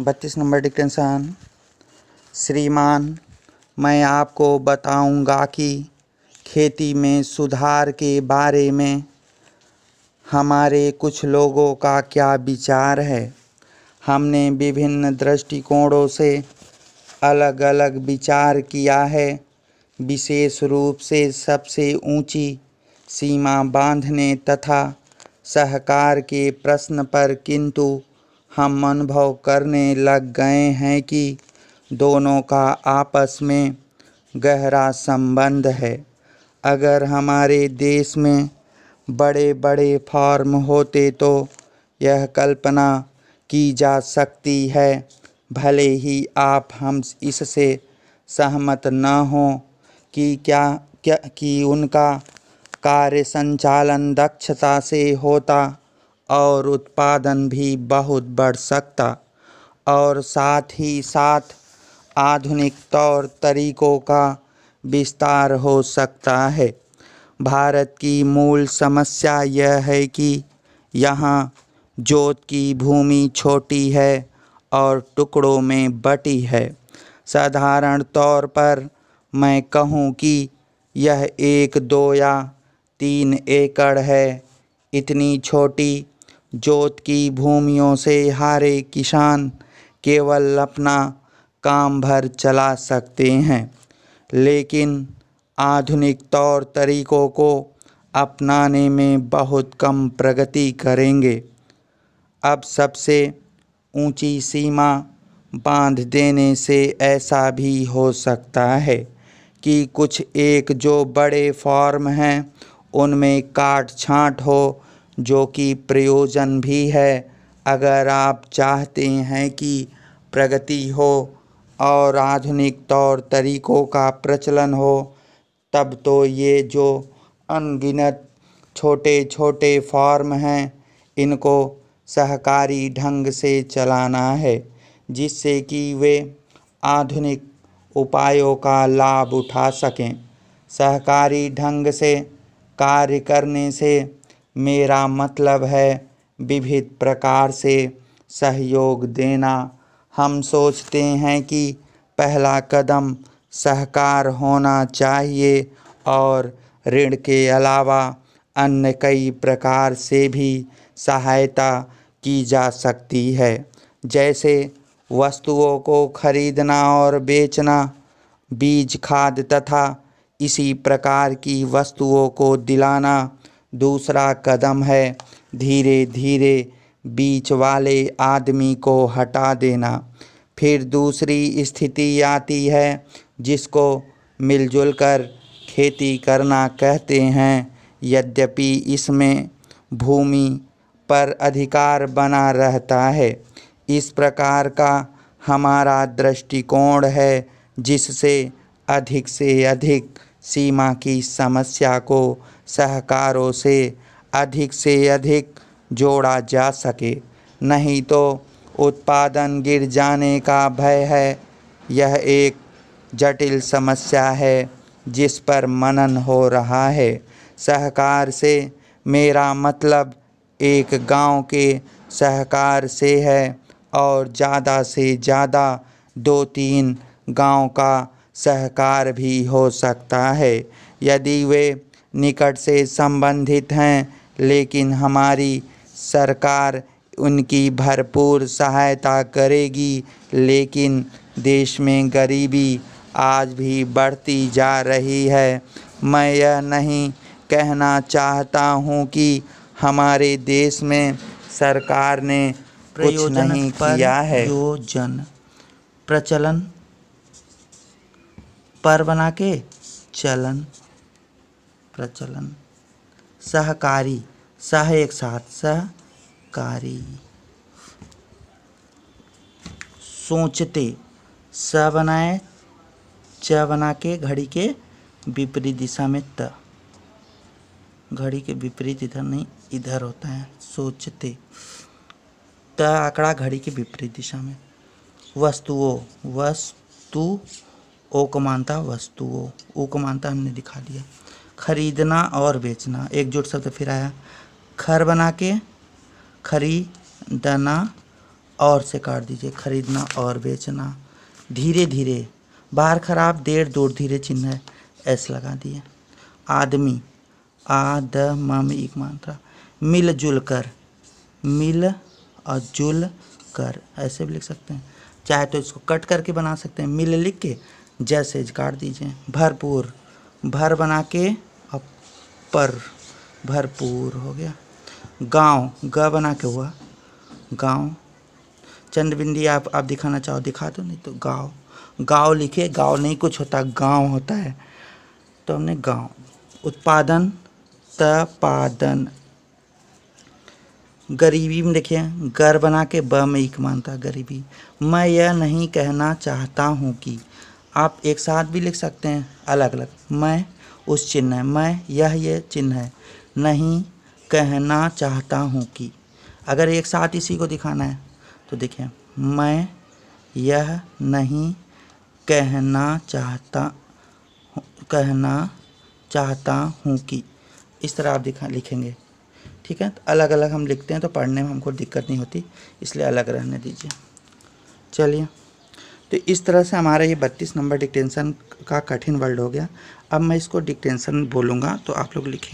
बत्तीस नंबर डिक्टेंसन श्रीमान मैं आपको बताऊंगा कि खेती में सुधार के बारे में हमारे कुछ लोगों का क्या विचार है हमने विभिन्न दृष्टिकोणों से अलग अलग विचार किया है विशेष रूप से सबसे ऊंची सीमा बांधने तथा सहकार के प्रश्न पर किंतु हम अनुभव करने लग गए हैं कि दोनों का आपस में गहरा संबंध है अगर हमारे देश में बड़े बड़े फार्म होते तो यह कल्पना की जा सकती है भले ही आप हम इससे सहमत न हों कि क्या क्या कि उनका कार्य संचालन दक्षता से होता और उत्पादन भी बहुत बढ़ सकता और साथ ही साथ आधुनिक तौर तरीक़ों का विस्तार हो सकता है भारत की मूल समस्या यह है कि यहाँ जोत की भूमि छोटी है और टुकड़ों में बटी है साधारण तौर पर मैं कहूँ कि यह एक दो या तीन एकड़ है इतनी छोटी जोत की भूमियों से हारे किसान केवल अपना काम भर चला सकते हैं लेकिन आधुनिक तौर तरीक़ों को अपनाने में बहुत कम प्रगति करेंगे अब सबसे ऊंची सीमा बांध देने से ऐसा भी हो सकता है कि कुछ एक जो बड़े फॉर्म हैं उनमें काट छांट हो जो कि प्रयोजन भी है अगर आप चाहते हैं कि प्रगति हो और आधुनिक तौर तरीक़ों का प्रचलन हो तब तो ये जो अनगिनत छोटे छोटे फॉर्म हैं इनको सहकारी ढंग से चलाना है जिससे कि वे आधुनिक उपायों का लाभ उठा सकें सहकारी ढंग से कार्य करने से मेरा मतलब है विविध प्रकार से सहयोग देना हम सोचते हैं कि पहला कदम सहकार होना चाहिए और ऋण के अलावा अन्य कई प्रकार से भी सहायता की जा सकती है जैसे वस्तुओं को खरीदना और बेचना बीज खाद तथा इसी प्रकार की वस्तुओं को दिलाना दूसरा कदम है धीरे धीरे बीच वाले आदमी को हटा देना फिर दूसरी स्थिति आती है जिसको मिलजुल कर खेती करना कहते हैं यद्यपि इसमें भूमि पर अधिकार बना रहता है इस प्रकार का हमारा दृष्टिकोण है जिससे अधिक से अधिक सीमा की समस्या को सहकारों से अधिक से अधिक जोड़ा जा सके नहीं तो उत्पादन गिर जाने का भय है यह एक जटिल समस्या है जिस पर मनन हो रहा है सहकार से मेरा मतलब एक गांव के सहकार से है और ज़्यादा से ज़्यादा दो तीन गांव का सहकार भी हो सकता है यदि वे निकट से संबंधित हैं लेकिन हमारी सरकार उनकी भरपूर सहायता करेगी लेकिन देश में गरीबी आज भी बढ़ती जा रही है मैं यह नहीं कहना चाहता हूं कि हमारे देश में सरकार ने कुछ नहीं किया है जन प्रचलन पर बना के चलन प्रचलन सहकारी सह एक साथ सहकारी सोचते स बनाए च बना के घड़ी के विपरीत दिशा में त घड़ी के विपरीत इधर नहीं इधर होता है सोचते त आंकड़ा घड़ी के विपरीत दिशा में वस्तुओं वस्तु ओ को मानता वस्तुओं ओ को मानता हमने दिखा दिया खरीदना और बेचना एकजुट शब्द फिर आया खर बना के खरीदना और से काट दीजिए खरीदना और बेचना धीरे धीरे बाहर खराब देर दूर धीरे चिन्ह है ऐसे लगा दिए आदमी आ मम एक मात्रा मिलजुल कर मिल और जुल कर ऐसे भी लिख सकते हैं चाहे तो इसको कट करके बना सकते हैं मिल लिख के जैसे काट दीजिए भरपूर भर बना के पर भरपूर हो गया गांव ग बना के हुआ गांव चंद्रबिंदी आप आप दिखाना चाहो दिखा दो नहीं तो गाँव गाँव लिखे गाँव नहीं कुछ होता गाँव होता है तो हमने गाँव उत्पादन तपादन गरीबी में देखिए गर बना के ब में एक मानता गरीबी मैं यह नहीं कहना चाहता हूँ कि आप एक साथ भी लिख सकते हैं अलग अलग मैं उस चिन्ह है मैं यह ये चिन्ह है नहीं कहना चाहता हूँ कि अगर एक साथ इसी को दिखाना है तो देखें मैं यह नहीं कहना चाहता कहना चाहता हूँ कि इस तरह आप दिखा लिखेंगे ठीक है तो अलग अलग हम लिखते हैं तो पढ़ने में हमको दिक्कत नहीं होती इसलिए अलग रहने दीजिए चलिए तो इस तरह से हमारा ये बत्तीस नंबर डिक्टेंसन का कठिन वर्ड हो गया अब मैं इसको डिक्टेंसन बोलूँगा तो आप लोग लिखेंगे